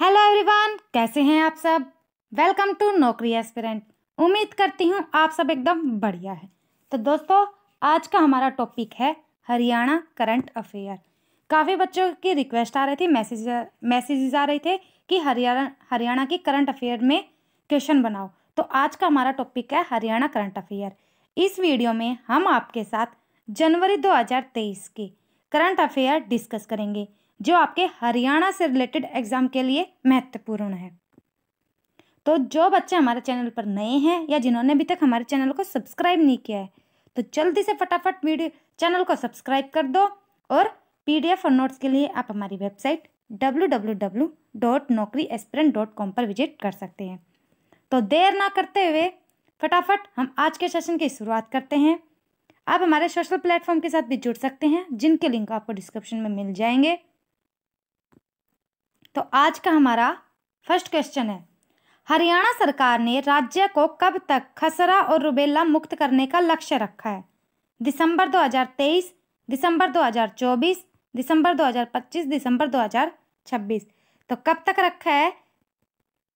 hello everyone कैसे हैं आप सब वेलकम टू नौकरी एस्पिरेंट उम्मीद करती हूँ आप सब एकदम बढ़िया है तो दोस्तों आज का हमारा टॉपिक है हरियाणा करंट अफेयर काफ़ी बच्चों की रिक्वेस्ट आ रही थी मैसेज मैसेजेस आ रहे थे कि हरियाणा हरियाणा की करंट अफेयर में क्वेश्चन बनाओ तो आज का हमारा टॉपिक है हरियाणा करंट अफेयर इस वीडियो में हम आपके साथ जनवरी 2023 के करंट अफेयर डिस्कस करेंगे जो आपके हरियाणा से रिलेटेड एग्जाम के लिए महत्वपूर्ण है तो जो बच्चे हमारे चैनल पर नए हैं या जिन्होंने अभी तक हमारे चैनल को सब्सक्राइब नहीं किया है तो जल्दी से फटाफट वीडियो चैनल को सब्सक्राइब कर दो और पीडीएफ और नोट्स के लिए आप हमारी वेबसाइट डब्ल्यू पर विजिट कर सकते हैं तो देर ना करते हुए फटाफट हम आज के सेशन की शुरुआत करते हैं आप हमारे सोशल प्लेटफॉर्म के साथ भी जुड़ सकते हैं जिनके लिंक आपको डिस्क्रिप्शन में मिल जाएंगे तो आज का हमारा फर्स्ट क्वेश्चन है हरियाणा सरकार ने राज्य को कब तक खसरा और रुबेला मुक्त करने का लक्ष्य रखा है दिसंबर 2023, दिसंबर 2024, दिसंबर 2025, दिसंबर 2026 तो कब तक रखा है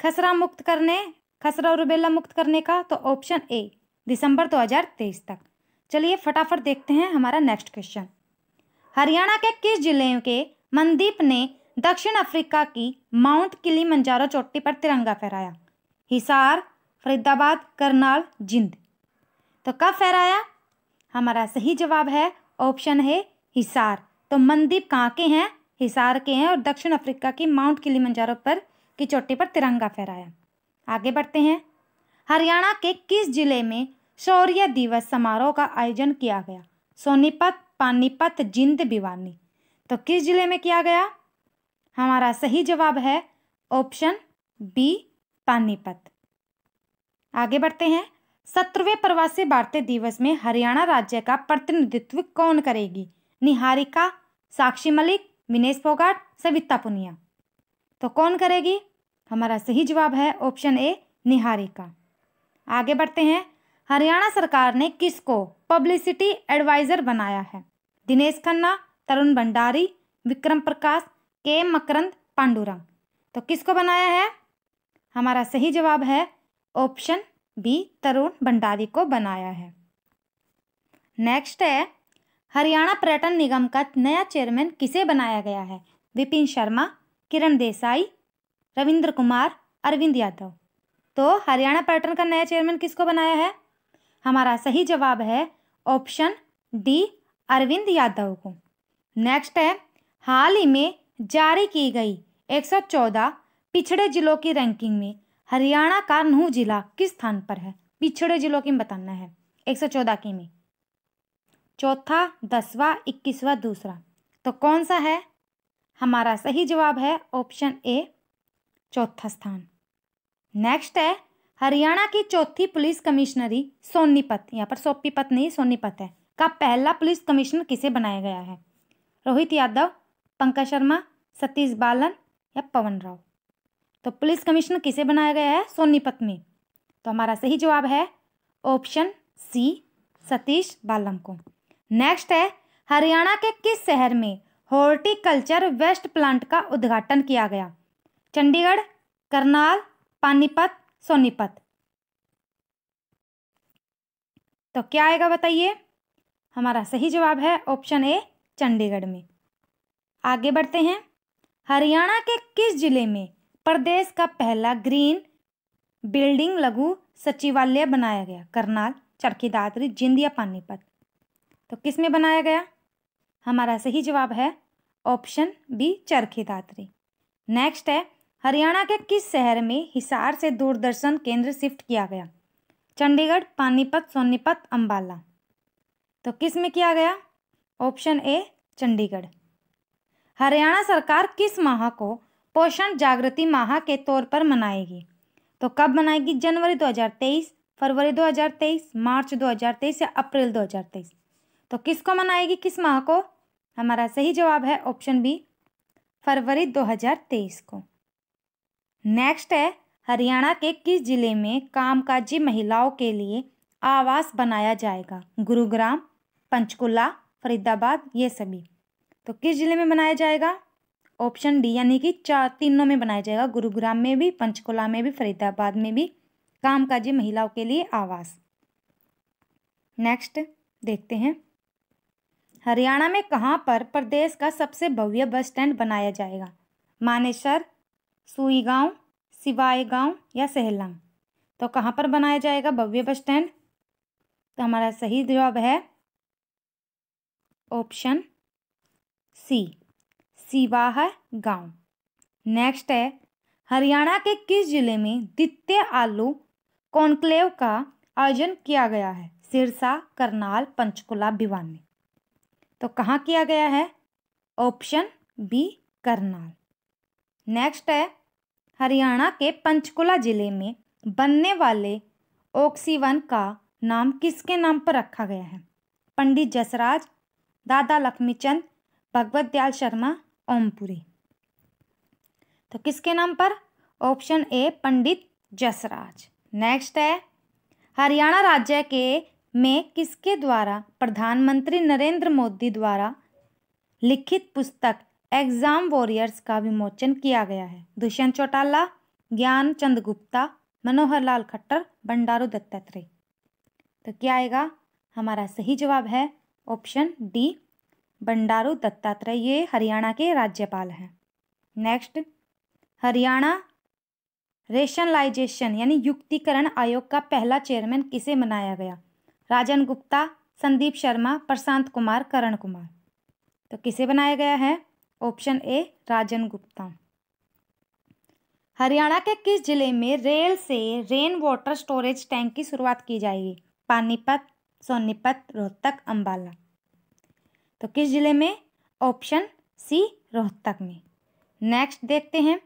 खसरा मुक्त करने खसरा और रुबेला मुक्त करने का तो ऑप्शन ए दिसंबर 2023 तक चलिए फटाफट देखते हैं हमारा नेक्स्ट क्वेश्चन हरियाणा के किस जिले के मनदीप ने दक्षिण अफ्रीका की माउंट किली मंजारो चोटी पर तिरंगा फहराया हिसार फरीदाबाद करनाल जिंद तो कब फहराया हमारा सही जवाब है ऑप्शन है हिसार तो मनदीप कहाँ के हैं हिसार के हैं और दक्षिण अफ्रीका की माउंट किली मंजारो पर की चोटी पर तिरंगा फहराया आगे बढ़ते हैं हरियाणा के किस जिले में शौर्य दिवस समारोह का आयोजन किया गया सोनीपत पानीपत जिंद भिवानी तो किस जिले में किया गया हमारा सही जवाब है ऑप्शन बी पानीपत आगे बढ़ते हैं सत्रहवें प्रवासी भारतीय दिवस में हरियाणा राज्य का प्रतिनिधित्व कौन करेगी निहारिका साक्षी मलिक विनेश फोगाट सविता पुनिया तो कौन करेगी हमारा सही जवाब है ऑप्शन ए निहारिका आगे बढ़ते हैं हरियाणा सरकार ने किसको पब्लिसिटी एडवाइज़र बनाया है दिनेश खन्ना तरुण भंडारी विक्रम प्रकाश के मकरंद पांडुरंग तो किसको बनाया है हमारा सही जवाब है ऑप्शन बी तरुण भंडारी को बनाया है नेक्स्ट है हरियाणा पर्यटन निगम का नया चेयरमैन किसे बनाया गया है विपिन शर्मा किरण देसाई रविंद्र कुमार अरविंद यादव तो हरियाणा पर्यटन का नया चेयरमैन किसको बनाया है हमारा सही जवाब है ऑप्शन डी अरविंद यादव को नेक्स्ट है हाल ही में जारी की गई 114 पिछड़े जिलों की रैंकिंग में हरियाणा का नूह जिला किस स्थान पर है पिछड़े जिलों की बताना है 114 की में चौथा दसवा इक्कीसवा दूसरा तो कौन सा है हमारा सही जवाब है ऑप्शन ए चौथा स्थान नेक्स्ट है हरियाणा की चौथी पुलिस कमिश्नरी सोनीपत यहाँ पर सोपीपत नहीं सोनीपत है का पहला पुलिस कमिश्नर किसे बनाया गया है रोहित यादव पंकज शर्मा सतीश बालन या पवन राव तो पुलिस कमिश्नर किसे बनाया गया है सोनीपत में तो हमारा सही जवाब है ऑप्शन सी सतीश बालम को नेक्स्ट है हरियाणा के किस शहर में हॉर्टिकल्चर वेस्ट प्लांट का उद्घाटन किया गया चंडीगढ़ करनाल पानीपत सोनीपत तो क्या आएगा बताइए हमारा सही जवाब है ऑप्शन ए चंडीगढ़ में आगे बढ़ते हैं हरियाणा के किस जिले में प्रदेश का पहला ग्रीन बिल्डिंग लघु सचिवालय बनाया गया करनाल चरखी दादरी जिंदिया पानीपत तो किस में बनाया गया हमारा सही जवाब है option B Charkhi Dadri next है हरियाणा के किस शहर में हिसार से दूरदर्शन केंद्र शिफ्ट किया गया चंडीगढ़ पानीपत सोनीपत अंबाला तो किस में किया गया ऑप्शन ए चंडीगढ़ हरियाणा सरकार किस माह को पोषण जागृति माह के तौर पर मनाएगी तो कब मनाएगी जनवरी 2023, फरवरी 2023, मार्च 2023 या अप्रैल 2023 तो किसको मनाएगी किस माह को हमारा सही जवाब है ऑप्शन बी फरवरी 2023 को नेक्स्ट है हरियाणा के किस जिले में कामकाजी महिलाओं के लिए आवास बनाया जाएगा गुरुग्राम पंचकुला फरीदाबाद ये सभी तो किस जिले में बनाया जाएगा ऑप्शन डी यानी कि चार तीनों में बनाया जाएगा गुरुग्राम में भी पंचकुला में भी फरीदाबाद में भी कामकाजी महिलाओं के लिए आवास नेक्स्ट देखते हैं हरियाणा में कहाँ पर प्रदेश का सबसे भव्य बस स्टैंड बनाया जाएगा मानेसर सुई गाँव सिवाय गाँव या सहलंग तो कहाँ पर बनाया जाएगा भव्य बस स्टैंड तो हमारा सही जवाब है ऑप्शन सी सिवाह गांव नेक्स्ट है हरियाणा के किस जिले में द्वितीय आलू कॉन्क्लेव का आयोजन किया गया है सिरसा करनाल पंचकुला भिवानी तो कहाँ किया गया है ऑप्शन बी करनाल नेक्स्ट है हरियाणा के पंचकुला जिले में बनने वाले ऑक्सीवन का नाम किसके नाम पर रखा गया है पंडित जसराज दादा लक्ष्मीचंद भगवत दयाल शर्मा ओमपुरी तो किसके नाम पर option A Pandit Jasraj next है हरियाणा राज्य के में किसके द्वारा प्रधानमंत्री नरेंद्र मोदी द्वारा लिखित पुस्तक एग्जाम वॉरियर्स का विमोचन किया गया है दुष्यंत चौटाला ज्ञान चंद गुप्ता मनोहर लाल खट्टर बंडारू दत्तात्रेय तो क्या आएगा हमारा सही जवाब है ऑप्शन डी बंडारू दत्तात्रेय ये हरियाणा के राज्यपाल हैं नेक्स्ट हरियाणा रेशनलाइजेशन यानी युक्तिकरण आयोग का पहला चेयरमैन किसे बनाया गया राजन गुप्ता संदीप शर्मा प्रशांत कुमार करण कुमार तो किसे बनाया गया है ऑप्शन ए राजन गुप्ता हरियाणा के किस जिले में रेल से रेन वाटर स्टोरेज टैंक की शुरुआत की जाएगी पानीपत सोनीपत रोहतक अम्बाला तो किस ज़िले में ऑप्शन सी रोहतक में नेक्स्ट देखते हैं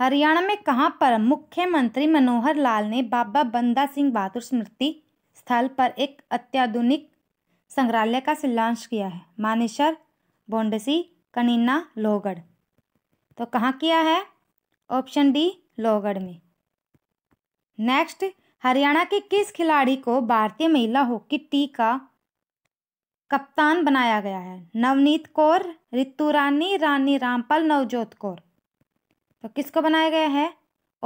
हरियाणा में कहाँ पर मुख्यमंत्री मनोहर लाल ने बाबा बंदा सिंह बहादुर स्मृति स्थल पर एक अत्याधुनिक संग्रहालय का शिलान्स किया है मानेसर बोंडसी कनीना लोहगढ़ तो कहाँ किया है ऑप्शन डी लोहगढ़ में नेक्स्ट हरियाणा के किस खिलाड़ी को भारतीय महिला हॉकी टी का कप्तान बनाया गया है नवनीत कौर रितु रानी रानी रामपाल नवजोत कौर तो किसको बनाया गया है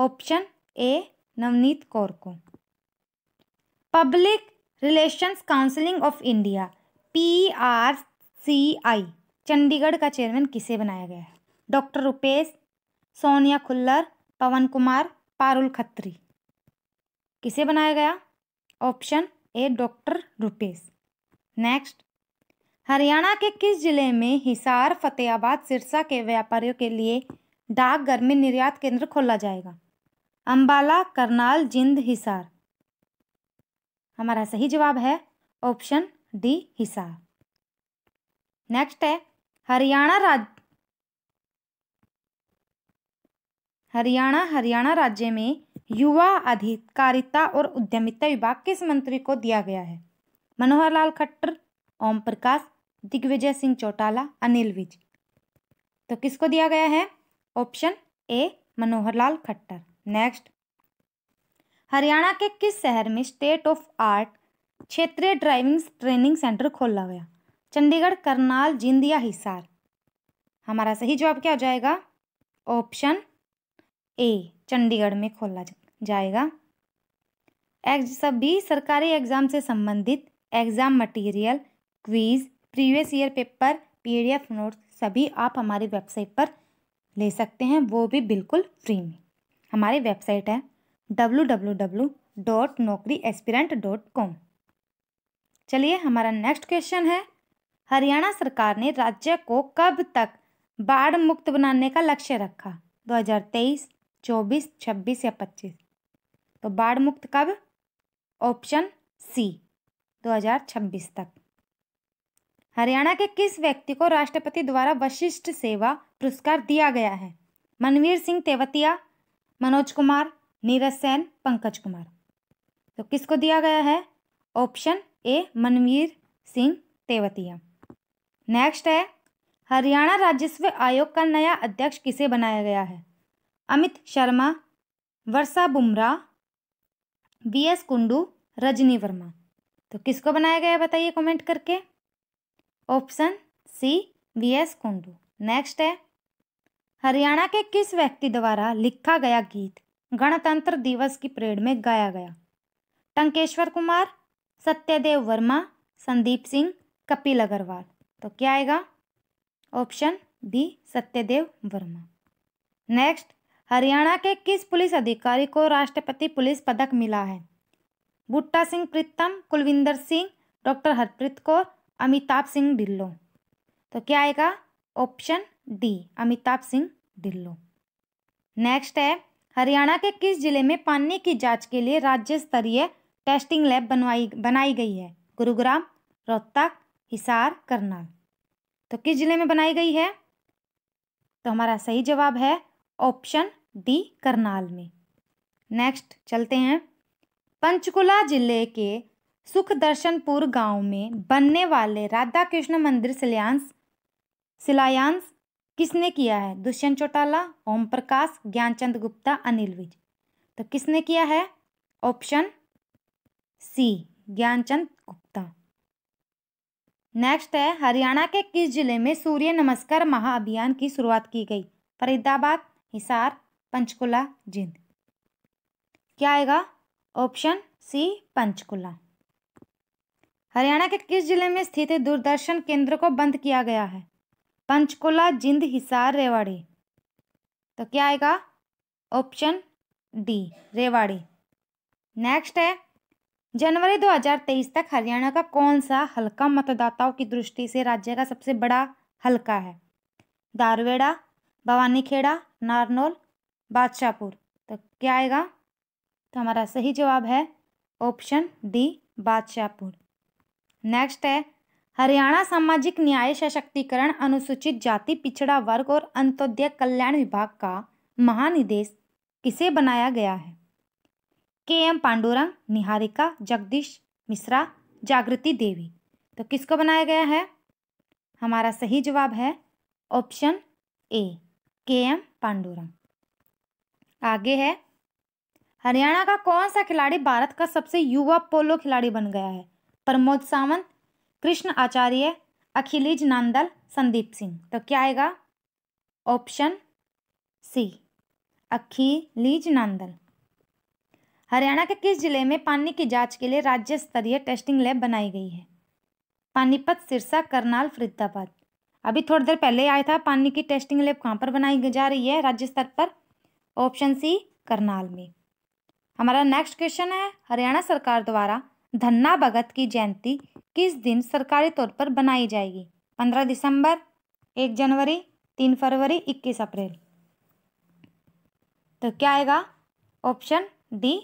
ऑप्शन ए नवनीत कौर को public relations counselling of India P R C I Chandigarh का चेयरमैन किसे बनाया गया है डॉक्टर रुपेश सोनिया खुल्लर पवन कुमार पारुल खत्री किसे बनाया गया option A doctor Rupesh next Haryana के किस जिले में हिसार फतेहाबाद सिरसा के व्यापारियों के लिए डाकघर में निर्यात केंद्र खोला जाएगा अंबाला करनाल जिंद हिसार हमारा सही जवाब है ऑप्शन डी हिसार नेक्स्ट है हरियाणा राज्य हरियाणा हरियाणा राज्य में युवा अधिकारिता और उद्यमिता विभाग किस मंत्री को दिया गया है मनोहर लाल खट्टर ओम प्रकाश दिग्विजय सिंह चौटाला अनिल विज तो किसको दिया गया है option A Manohar Lal Khattar next Haryana के किस शहर में स्टेट ऑफ आर्ट क्षेत्रीय ड्राइविंग ट्रेनिंग सेंटर खोला गया चंडीगढ़ करनाल जिंद या हिसार हमारा सही जवाब क्या हो जाएगा ऑप्शन ए चंडीगढ़ में खोला जाएगा सभी सरकारी एग्जाम से संबंधित exam material quiz previous year paper PDF notes सभी आप हमारी वेबसाइट पर ले सकते हैं वो भी बिल्कुल फ्री में हमारी वेबसाइट है W W W dot Naukri aspirant dot com चलिए हमारा नेक्स्ट क्वेश्चन है हरियाणा सरकार ने राज्य को कब तक बाढ़ मुक्त बनाने का लक्ष्य रखा 2023, 24, 26 या 25 तो बाढ़ मुक्त कब ऑप्शन सी 2026 तक हरियाणा के किस व्यक्ति को राष्ट्रपति द्वारा वशिष्ठ सेवा पुरस्कार दिया गया है मनवीर सिंह तेवतिया मनोज कुमार नीरज सेन पंकज कुमार तो किसको दिया गया है option A Manveer Singh Tewatia next है हरियाणा राजस्व आयोग का नया अध्यक्ष किसे बनाया गया है अमित शर्मा वर्षा बुमराह बी एस कुंडू रजनी वर्मा तो किसको बनाया गया बताइए कमेंट करके option C V S Kundu next है हरियाणा के किस व्यक्ति द्वारा लिखा गया गीत गणतंत्र दिवस की परेड में गाया गया टंकेश्वर कुमार सत्यदेव वर्मा संदीप सिंह कपिल अग्रवाल तो क्या आएगा option B Satyadev Verma next Haryana के किस पुलिस अधिकारी को राष्ट्रपति पुलिस पदक मिला है बुट्टा सिंह प्रीतम कुलविंदर सिंह डॉक्टर हरप्रीत कौर अमिताभ सिंह ढिल्लो तो क्या आएगा option D Amitabh Singh Dhillon next है हरियाणा के किस जिले में पानी की जांच के लिए राज्य स्तरीय टेस्टिंग लैब बनवाई बनाई गई है गुरुग्राम रोहतक हिसार करनाल तो किस जिले में बनाई गई है तो हमारा सही जवाब है ऑप्शन डी करनाल में नेक्स्ट चलते हैं पंचकुला जिले के सुखदर्शनपुर गांव में बनने वाले राधा कृष्ण मंदिर शिलान्स शिलायांश किसने किया है दुष्यंत चौटाला ओम प्रकाश ज्ञानचंद गुप्ता अनिल विज तो किसने किया है option C Gyanchand Gupta next है हरियाणा के किस जिले में सूर्य नमस्कार महाअभियान की शुरुआत की गई फरीदाबाद हिसार पंचकुला जिंद क्या आएगा ऑप्शन सी पंचकुला हरियाणा के किस जिले में स्थित दूरदर्शन केंद्र को बंद किया गया है पंचकुला जिंद हिसार रेवाड़ी तो क्या आएगा ऑप्शन डी रेवाड़ी नेक्स्ट है जनवरी 2023 तक हरियाणा का कौन सा हल्का मतदाताओं की दृष्टि से राज्य का सबसे बड़ा हल्का है दारवेड़ा भवानीखेड़ा नारनौल बादशाहपुर तो क्या आएगा तो हमारा सही जवाब है ऑप्शन डी बादशाहपुर नेक्स्ट है हरियाणा सामाजिक न्याय सशक्तिकरण अनुसूचित जाति पिछड़ा वर्ग और अंत्योदय कल्याण विभाग का महानिदेश किसे बनाया गया है के एम पांडुरंग निहारिका जगदीश मिश्रा जागृति देवी तो किसको बनाया गया है हमारा सही जवाब है ऑप्शन ए के एम पांडुरंग आगे है हरियाणा का कौन सा खिलाड़ी भारत का सबसे युवा पोलो खिलाड़ी बन गया है प्रमोद सावंत कृष्ण आचार्य अखिलेश नांदल संदीप सिंह तो क्या आएगा ऑप्शन सी अखिलीज नांदल हरियाणा के किस जिले में पानी की जांच के लिए राज्य स्तरीय टेस्टिंग लैब बनाई गई है पानीपत सिरसा करनाल फरीदाबाद अभी थोड़ी देर पहले आया था पानी की टेस्टिंग लैब कहाँ पर बनाई जा रही है राज्य स्तर पर ऑप्शन सी करनाल में हमारा नेक्स्ट क्वेश्चन है हरियाणा सरकार द्वारा धन्ना भगत की जयंती किस दिन सरकारी तौर पर बनाई जाएगी पंद्रह दिसंबर एक जनवरी तीन फरवरी इक्कीस अप्रैल तो क्या आएगा ऑप्शन डी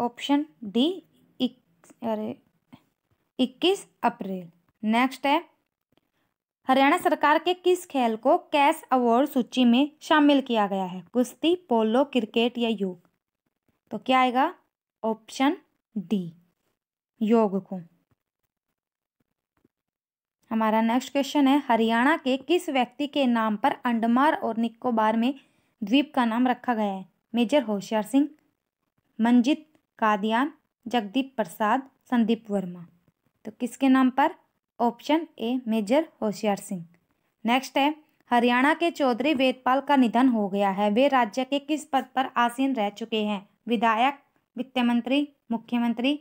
ऑप्शन डी अरे इक्कीस अप्रैल नेक्स्ट है हरियाणा सरकार के किस खेल को कैश अवार्ड सूची में शामिल किया गया है कुश्ती पोलो क्रिकेट या योग तो क्या आएगा ऑप्शन डी योग को हमारा नेक्स्ट क्वेश्चन है हरियाणा के किस व्यक्ति के नाम पर अंडमान और निकोबार में द्वीप का नाम रखा गया है मेजर होशियार सिंह मंजित कादियान जगदीप प्रसाद संदीप वर्मा तो किसके नाम पर ऑप्शन ए मेजर होशियार सिंह नेक्स्ट है हरियाणा के चौधरी वेदपाल का निधन हो गया है वे राज्य के किस पद पर आसीन रह चुके हैं विधायक वित्त मंत्री मुख्यमंत्री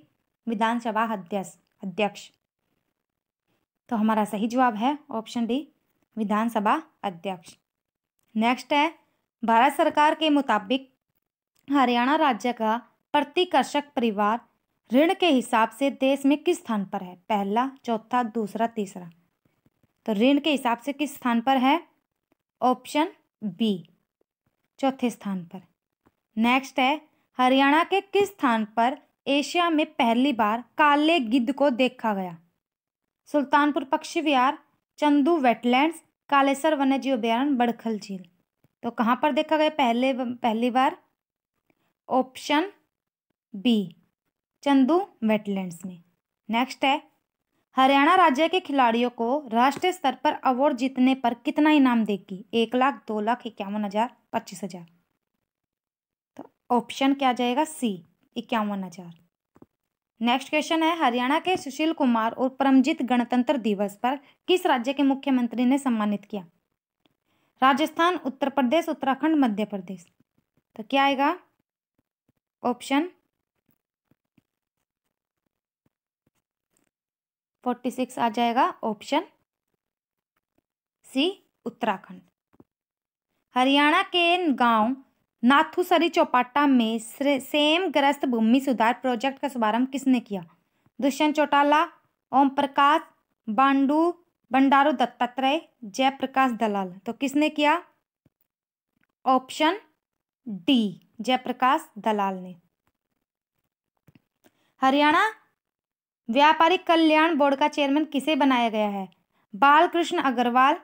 विधानसभा अध्यक्ष अध्यक्ष तो हमारा सही जवाब है ऑप्शन डी विधानसभा अध्यक्ष नेक्स्ट है भारत सरकार के मुताबिक हरियाणा राज्य का प्रतिकर्षक परिवार ऋण के हिसाब से देश में किस स्थान पर है पहला चौथा दूसरा तीसरा तो ऋण के हिसाब से किस स्थान पर है ऑप्शन बी चौथे स्थान पर नेक्स्ट है हरियाणा के किस स्थान पर एशिया में पहली बार काले गिद्ध को देखा गया सुल्तानपुर पक्षी विहार चंदू वेटलैंड्स कालेसर वन्यजीव अभ्यारण्य बड़खल झील तो कहाँ पर देखा गया पहले पहली बार ऑप्शन बी चंदू वेटलैंड्स में नेक्स्ट है हरियाणा राज्य के खिलाड़ियों को राष्ट्रीय स्तर पर अवार्ड जीतने पर कितना इनाम देगी एक लाख दो लाख इक्यावन हज़ार पच्चीस हज़ार ऑप्शन क्या जाएगा सी इक्यावन हजार नेक्स्ट क्वेश्चन है हरियाणा के सुशील कुमार और परमजीत गणतंत्र दिवस पर किस राज्य के मुख्यमंत्री ने सम्मानित किया राजस्थान उत्तर प्रदेश उत्तराखंड मध्य प्रदेश तो क्या आएगा ऑप्शन फोर्टी सिक्स आ जाएगा ऑप्शन सी उत्तराखंड हरियाणा के गांव नाथुसरी चौपाटा में सेम ग्रस्त भूमि सुधार प्रोजेक्ट का शुभारंभ किसने किया दुष्यंत चौटाला ओम प्रकाश बांडू बंडारू दत्तात्रेय जयप्रकाश दलाल तो किसने किया ऑप्शन डी जयप्रकाश दलाल ने हरियाणा व्यापारिक कल्याण बोर्ड का चेयरमैन किसे बनाया गया है बालकृष्ण अग्रवाल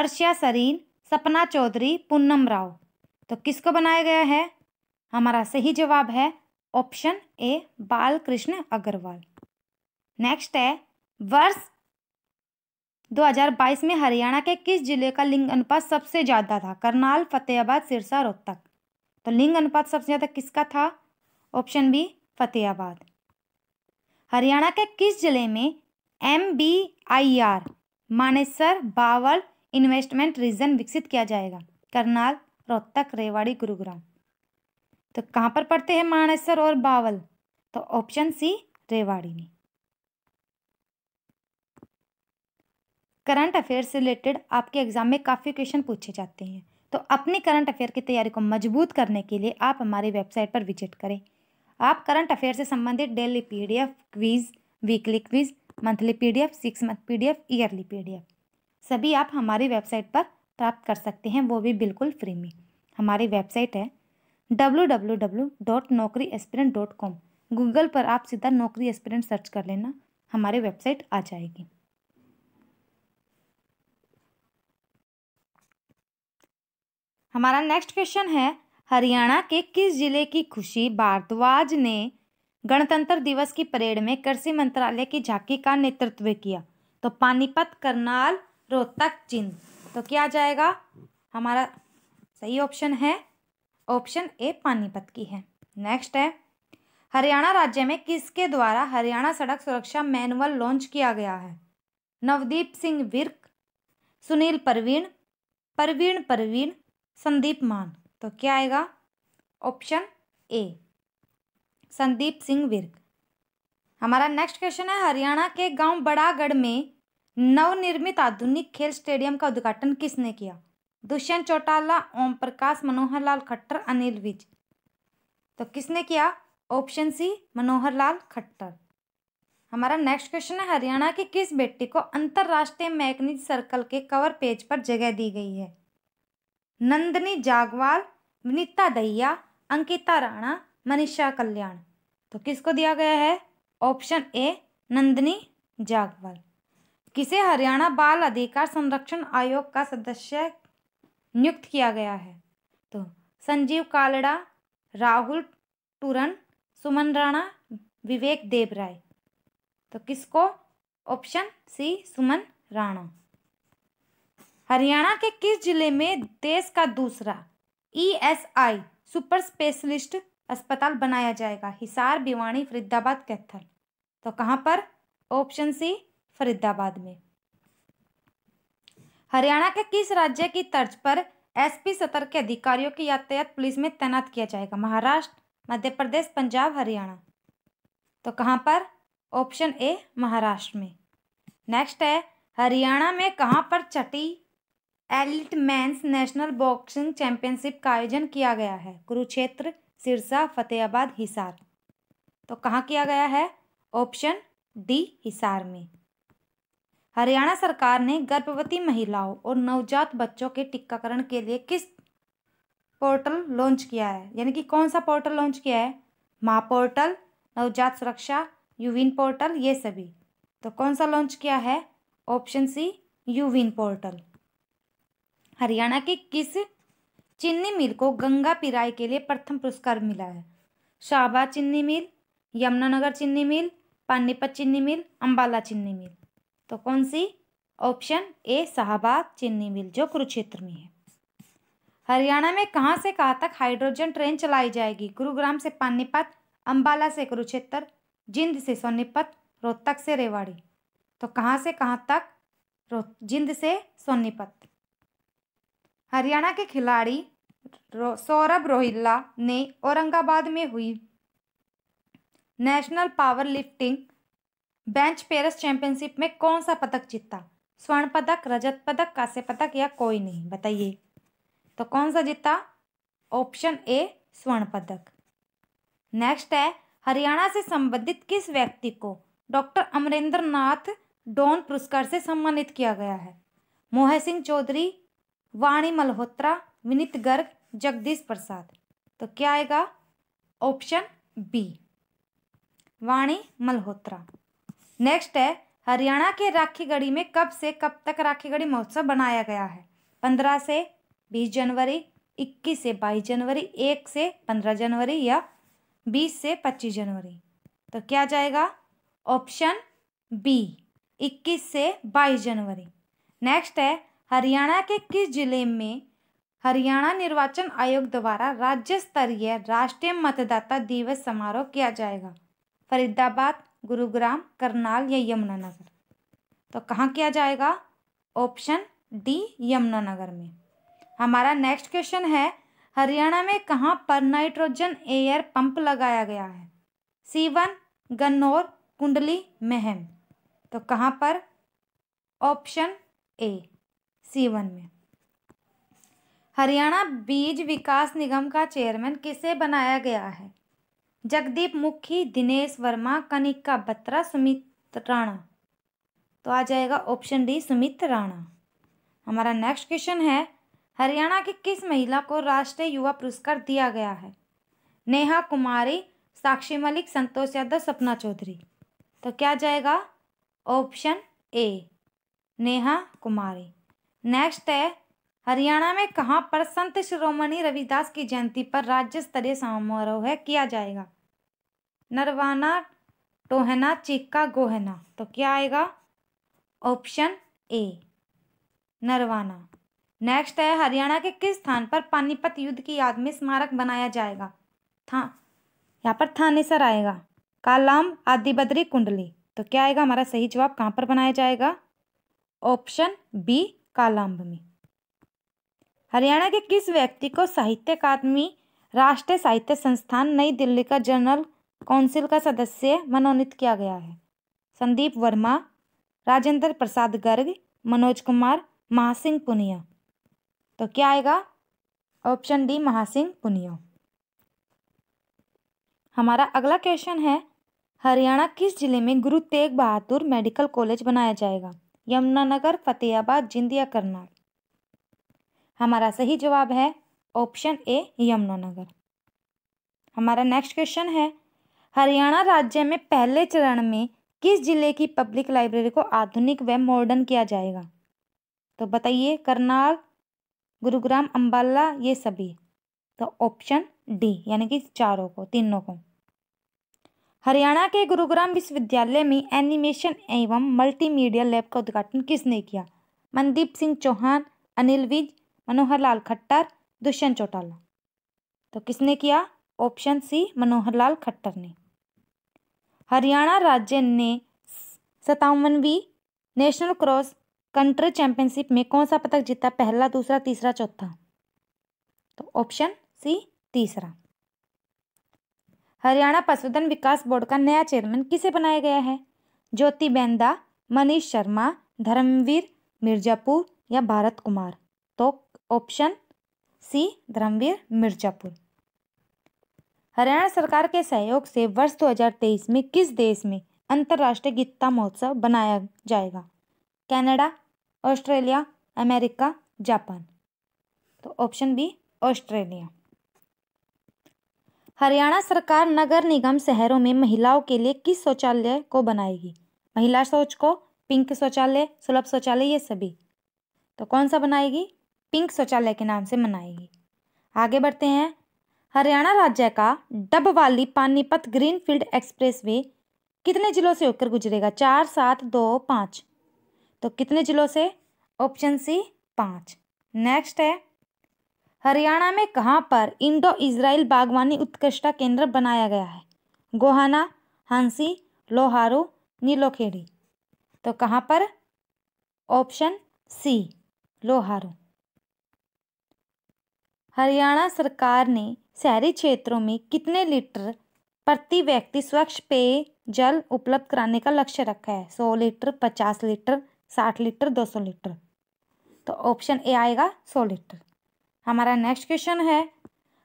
अर्शिया सरीन सपना चौधरी पूनम राव तो किसको बनाया गया है हमारा सही जवाब है ऑप्शन ए बाल कृष्ण अग्रवाल नेक्स्ट है वर्ष 2022 में हरियाणा के किस जिले का लिंग अनुपात सबसे ज़्यादा था करनाल फतेहाबाद सिरसा रोहतक तो लिंग अनुपात सबसे ज़्यादा किसका था ऑप्शन बी फतेहाबाद हरियाणा के किस जिले में M B I R Manesar Bawal investment region विकसित किया जाएगा करनाल रोहतक रेवाड़ी गुरुग्राम तो कहाँ पर पड़ते हैं मानेसर और बावल तो ऑप्शन सी रेवाड़ी में करंट अफेयर से रिलेटेड आपके एग्जाम में काफ़ी क्वेश्चन पूछे जाते हैं तो अपनी करंट अफेयर की तैयारी को मजबूत करने के लिए आप हमारी वेबसाइट पर विजिट करें आप करंट अफेयर से संबंधित daily PDF quiz weekly quiz monthly PDF six month PDF yearly PDF सभी आप हमारी वेबसाइट पर प्राप्त कर सकते हैं वो भी बिल्कुल फ्री में हमारी वेबसाइट है W W W dot Naukri aspirant dot com Google पर आप सीधा नौकरी एस्पिरेंट सर्च कर लेना हमारी वेबसाइट आ जाएगी हमारा नेक्स्ट क्वेश्चन है हरियाणा के किस जिले की खुशी भारद्वाज ने गणतंत्र दिवस की परेड में कृषि मंत्रालय की झांकी का नेतृत्व किया तो पानीपत करनाल रोहतक चिन्ह तो क्या आ जाएगा हमारा सही ऑप्शन है ऑप्शन ए पानीपत की है नेक्स्ट है हरियाणा राज्य में किसके द्वारा हरियाणा सड़क सुरक्षा मैनुअल लॉन्च किया गया है नवदीप सिंह विर्क सुनील परवीन परवीन परवीन संदीप मान तो क्या आएगा ऑप्शन ए संदीप सिंह विर्क हमारा नेक्स्ट क्वेश्चन है हरियाणा के गांव बड़ागढ़ में नवनिर्मित आधुनिक खेल स्टेडियम का उद्घाटन किसने किया दुष्यंत चौटाला ओम प्रकाश मनोहर लाल खट्टर अनिल विज तो किसने किया ऑप्शन सी मनोहर लाल खट्टर हमारा नेक्स्ट क्वेश्चन है हरियाणा की किस बेटी को अंतर्राष्ट्रीय मैग्नीज सर्कल के कवर पेज पर जगह दी गई है नंदनी जागवाल विनीता दहिया अंकिता राणा मनीषा कल्याण तो किसको दिया गया है ऑप्शन ए नंदनी जागवाल किसे हरियाणा बाल अधिकार संरक्षण आयोग का सदस्य नियुक्त किया गया है तो संजीव कालड़ा राहुल टूरन सुमन राणा विवेक देवराय तो किसको ऑप्शन सी सुमन राणा हरियाणा के किस जिले में देश का दूसरा ईएसआई सुपर स्पेशलिस्ट अस्पताल बनाया जाएगा हिसार भिवानी फरीदाबाद कैथल तो कहाँ पर ऑप्शन सी फरीदाबाद में हरियाणा के किस राज्य की तर्ज पर एसपी सतर के अधिकारियों की यातायात पुलिस में तैनात किया जाएगा महाराष्ट्र मध्य प्रदेश पंजाब हरियाणा तो कहाँ पर ऑप्शन ए महाराष्ट्र में नेक्स्ट है हरियाणा में कहाँ पर छठी elite men's national boxing championship का आयोजन किया गया है कुरुक्षेत्र सिरसा फतेहाबाद हिसार तो कहाँ किया गया है ऑप्शन डी हिसार में हरियाणा सरकार ने गर्भवती महिलाओं और नवजात बच्चों के टीकाकरण के लिए किस पोर्टल लॉन्च किया है यानी कि कौन सा पोर्टल लॉन्च किया है माँ पोर्टल नवजात सुरक्षा यूविन पोर्टल ये सभी तो कौन सा लॉन्च किया है ऑप्शन सी यूविन पोर्टल हरियाणा के किस चीनी मिल को गंगा पिराई के लिए प्रथम पुरस्कार मिला है शाहबाद चीनी मिल यमुनानगर चीनी मिल पानीपत चीनी मिल अम्बाला चीनी मिल तो कौन सी ऑप्शन ए शाहबाद चीनी मिल जो कुरुक्षेत्र में है हरियाणा में कहाँ से कहाँ तक हाइड्रोजन ट्रेन चलाई जाएगी गुरुग्राम से पानीपत अम्बाला से कुरुक्षेत्र जिंद से सोनीपत रोहतक से रेवाड़ी तो कहाँ से कहाँ तक जिंद से सोनीपत हरियाणा के खिलाड़ी रो, सौरभ रोहिल्ला ने औरंगाबाद में हुई national power lifting bench press championship में कौन सा पदक जीता स्वर्ण पदक रजत पदक कांस्य पदक या कोई नहीं बताइए तो कौन सा जीता ऑप्शन ए स्वर्ण पदक नेक्स्ट है हरियाणा से संबंधित किस व्यक्ति को डॉक्टर अमरेंद्र नाथ डॉन पुरस्कार से सम्मानित किया गया है मोहन सिंह चौधरी वाणी मल्होत्रा विनीत गर्ग जगदीश प्रसाद तो क्या आएगा option B Vani Malhotra next है हरियाणा के राखी में कब से कब तक राखी गढ़ी महोत्सव बनाया गया है पंद्रह से बीस जनवरी इक्कीस से बाईस जनवरी एक से पंद्रह जनवरी या बीस से पच्चीस जनवरी तो क्या जाएगा ऑप्शन बी इक्कीस से बाईस जनवरी नेक्स्ट है हरियाणा के किस जिले में हरियाणा निर्वाचन आयोग द्वारा राज्य स्तरीय राष्ट्रीय मतदाता दिवस समारोह किया जाएगा फरीदाबाद गुरुग्राम करनाल या यमुनानगर तो कहाँ किया जाएगा ऑप्शन डी यमुनानगर में हमारा नेक्स्ट क्वेश्चन है हरियाणा में कहाँ पर नाइट्रोजन एयर पंप लगाया गया है सी वन गन्नौर कुंडली महम तो कहाँ पर ऑप्शन ए सी वन में हरियाणा बीज विकास निगम का चेयरमैन किसे बनाया गया है जगदीप मुखी दिनेश वर्मा कनिका बत्रा सुमित राणा तो आ जाएगा ऑप्शन डी सुमित राणा हमारा नेक्स्ट क्वेश्चन है हरियाणा की किस महिला को राष्ट्रीय युवा पुरस्कार दिया गया है नेहा कुमारी साक्षी मलिक संतोष यादव सपना चौधरी तो क्या जाएगा option A Neha Kumari next है हरियाणा में कहाँ पर संत शिरोमणि रविदास की जयंती पर राज्य स्तरीय समारोह किया जाएगा नरवाना टोहना चिक्का गोहना तो क्या आएगा ऑप्शन ए नरवाना नेक्स्ट है हरियाणा के किस स्थान पर पानीपत युद्ध की याद में स्मारक बनाया जाएगा था यहाँ पर थानेसर आएगा कालाम आदि बद्री कुंडली तो क्या आएगा हमारा सही जवाब कहाँ पर बनाया जाएगा ऑप्शन बी कालाम्ब में हरियाणा के किस व्यक्ति को साहित्य अकादमी राष्ट्रीय साहित्य संस्थान नई दिल्ली का जनरल काउंसिल का सदस्य मनोनीत किया गया है संदीप वर्मा राजेंद्र प्रसाद गर्ग मनोज कुमार महासिंह पुनिया तो क्या आएगा ऑप्शन डी महासिंह पुनिया हमारा अगला क्वेश्चन है हरियाणा किस जिले में गुरु तेग बहादुर मेडिकल कॉलेज बनाया जाएगा यमुनानगर फतेहाबाद जिंदिया करनाल हमारा सही जवाब है ऑप्शन ए यमुनानगर हमारा नेक्स्ट क्वेश्चन है हरियाणा राज्य में पहले चरण में किस जिले की पब्लिक लाइब्रेरी को आधुनिक व मॉडर्न किया जाएगा तो बताइए करनाल गुरुग्राम अंबाला ये सभी तो ऑप्शन डी यानी कि चारों को तीनों को हरियाणा के गुरुग्राम विश्वविद्यालय में एनिमेशन एवं मल्टीमीडिया लैब का उद्घाटन किसने किया मनदीप सिंह चौहान अनिल विज मनोहर लाल खट्टर दुष्यंत चौटाला तो किसने किया ऑप्शन सी मनोहर लाल खट्टर ने हरियाणा राज्य ने सतावनवीं नेशनल क्रॉस कंट्री चैंपियनशिप में कौन सा पदक जीता पहला दूसरा तीसरा चौथा तो ऑप्शन सी तीसरा हरियाणा पशुधन विकास बोर्ड का नया चेयरमैन किसे बनाया गया है ज्योति बेंदा मनीष शर्मा धर्मवीर मिर्जापुर या भारत कुमार तो ऑप्शन सी धर्मवीर मिर्जापुर हरियाणा सरकार के सहयोग से वर्ष 2023 में किस देश में अंतर्राष्ट्रीय गीता महोत्सव बनाया जाएगा कनाडा ऑस्ट्रेलिया अमेरिका जापान तो ऑप्शन बी ऑस्ट्रेलिया हरियाणा सरकार नगर निगम शहरों में महिलाओं के लिए किस शौचालय को बनाएगी महिला शौच को पिंक शौचालय सुलभ शौचालय ये सभी तो कौन सा बनाएगी पिंक शौचालय के नाम से मनाएगी आगे बढ़ते हैं हरियाणा राज्य का डब वाली पानीपत ग्रीनफील्ड एक्सप्रेसवे कितने जिलों से होकर गुजरेगा चार सात दो पाँच तो कितने जिलों से ऑप्शन सी पाँच नेक्स्ट है हरियाणा में कहाँ पर इंडो इजराइल बागवानी उत्कृष्टता केंद्र बनाया गया है गोहाना हंसी लोहारू नीलोखेड़ी तो कहाँ पर ऑप्शन सी लोहारू हरियाणा सरकार ने शहरी क्षेत्रों में कितने लीटर प्रति व्यक्ति स्वच्छ पेय जल उपलब्ध कराने का लक्ष्य रखा है सौ लीटर पचास लीटर साठ लीटर दो सौ लीटर तो ऑप्शन ए आएगा सौ लीटर हमारा नेक्स्ट क्वेश्चन है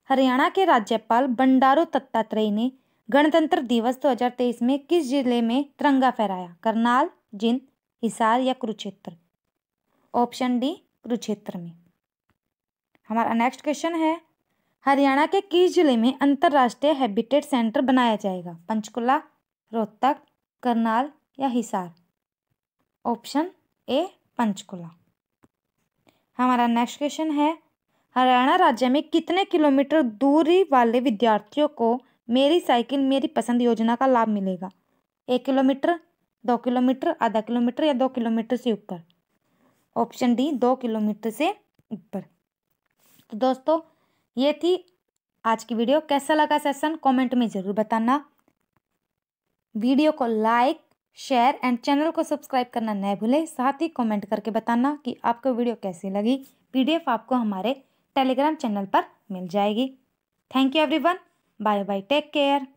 हरियाणा के राज्यपाल बंडारू दत्तात्रेय ने गणतंत्र दिवस 2023 में किस जिले में तिरंगा फहराया करनाल जिंद हिसार या कुरुक्षेत्र ऑप्शन डी कुरुक्षेत्र में हमारा नेक्स्ट क्वेश्चन है हरियाणा के किस जिले में अंतर्राष्ट्रीय हैबिटेट सेंटर बनाया जाएगा पंचकुला रोहतक करनाल या हिसार ऑप्शन ए पंचकुला हमारा नेक्स्ट क्वेश्चन है हरियाणा राज्य में कितने किलोमीटर दूरी वाले विद्यार्थियों को मेरी साइकिल मेरी पसंद योजना का लाभ मिलेगा एक किलोमीटर दो किलोमीटर आधा किलोमीटर या दो किलोमीटर से ऊपर ऑप्शन डी दो किलोमीटर से ऊपर तो दोस्तों ये थी आज की वीडियो कैसा लगा सेशन कमेंट में ज़रूर बताना वीडियो को लाइक शेयर एंड चैनल को सब्सक्राइब करना न भूलें साथ ही कमेंट करके बताना कि आपको वीडियो कैसी लगी पीडीएफ आपको हमारे टेलीग्राम चैनल पर मिल जाएगी thank you everyone bye bye take care